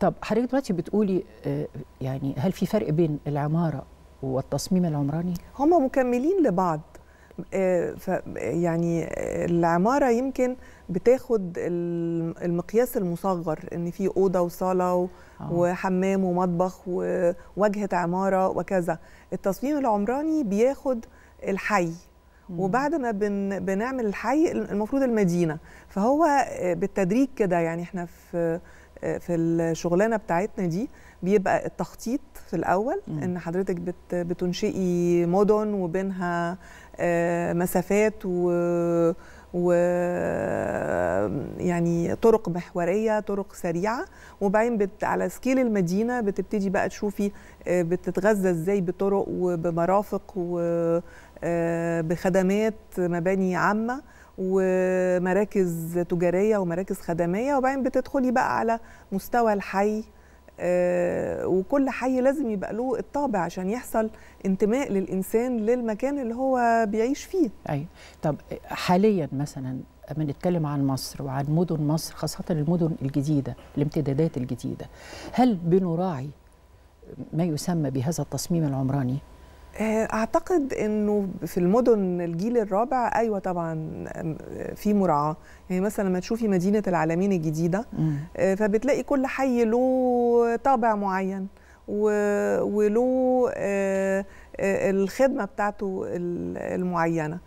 طب حضرتك دلوقتي بتقولي آه، يعني هل في فرق بين العماره والتصميم العمراني؟ هما مكملين لبعض آه، يعني آه، العمارة يمكن بتاخد المقياس المصغر ان في أوضة وصالة وحمام ومطبخ وواجهة عمارة وكذا التصميم العمراني بياخد الحي وبعد ما بن بنعمل الحي المفروض المدينة فهو بالتدريج كده يعني احنا في في الشغلانه بتاعتنا دي بيبقى التخطيط في الاول ان حضرتك بت بتنشئي مدن وبينها آه، مسافات و و يعني طرق محوريه طرق سريعه وبعدين بت على سكيل المدينه بتبتدي بقى تشوفي آه، بتتغذى ازاي بطرق وبمرافق وبخدمات آه، مباني عامه ومراكز تجاريه ومراكز خدميه وبعدين بتدخلي بقى على مستوى الحي آه، وكل حي لازم يبقى له الطابع عشان يحصل انتماء للانسان للمكان اللي هو بيعيش فيه ايوه طب حاليا مثلا اما نتكلم عن مصر وعن مدن مصر خاصه المدن الجديده الامتدادات الجديده هل بنراعي ما يسمى بهذا التصميم العمراني آه، اعتقد انه في المدن الجيل الرابع ايوه طبعا آه، في مراعاه يعني مثلا لما تشوفي مدينه العالمين الجديده آه، فبتلاقي كل حي له طابع معين وله الخدمه بتاعته المعينه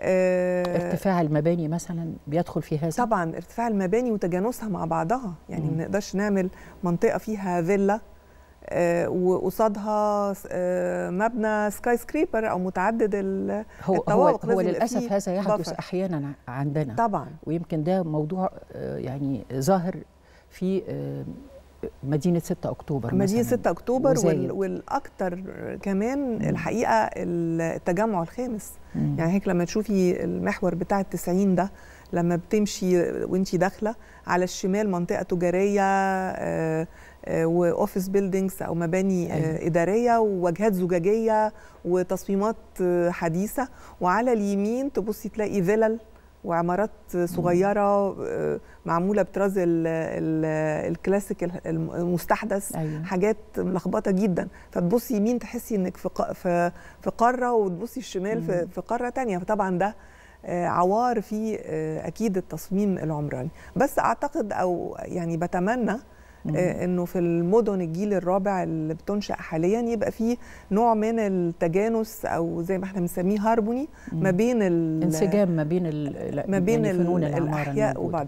ارتفاع المباني مثلا بيدخل في هذا طبعا ارتفاع المباني وتجانسها مع بعضها يعني ما نقدرش نعمل منطقه فيها فيلا آه، وقصادها آه، مبنى سكاي سكريبر او متعدد الطوابق هو, هو, هو للاسف هذا يحدث بفر. احيانا عندنا طبعا ويمكن ده موضوع آه، يعني ظاهر في مدينه 6 اكتوبر مدينه 6 اكتوبر والاكثر كمان الحقيقه التجمع الخامس مم. يعني هيك لما تشوفي المحور بتاع التسعين ده لما بتمشي وانت داخله على الشمال منطقه تجاريه آه، آه، واوفيس بيلدينجز او مباني آه، أيوة. اداريه وواجهات زجاجيه وتصميمات حديثه وعلى اليمين تبصي تلاقي فيلل وعمارات صغيره آه، معموله بطراز الكلاسيك المستحدث أيوة. حاجات ملخبطه جدا فتبصي يمين تحسي انك في في قاره وتبصي الشمال مم. في قاره ثانيه فطبعا ده آه، عوار في آه، اكيد التصميم العمراني بس اعتقد او يعني بتمنى آه، انه في المدن الجيل الرابع اللي بتنشا حاليا يبقى في نوع من التجانس او زي ما احنا بنسميه هارموني ما بين انسجام ما بين ما بين يعني الاحياء وبعدها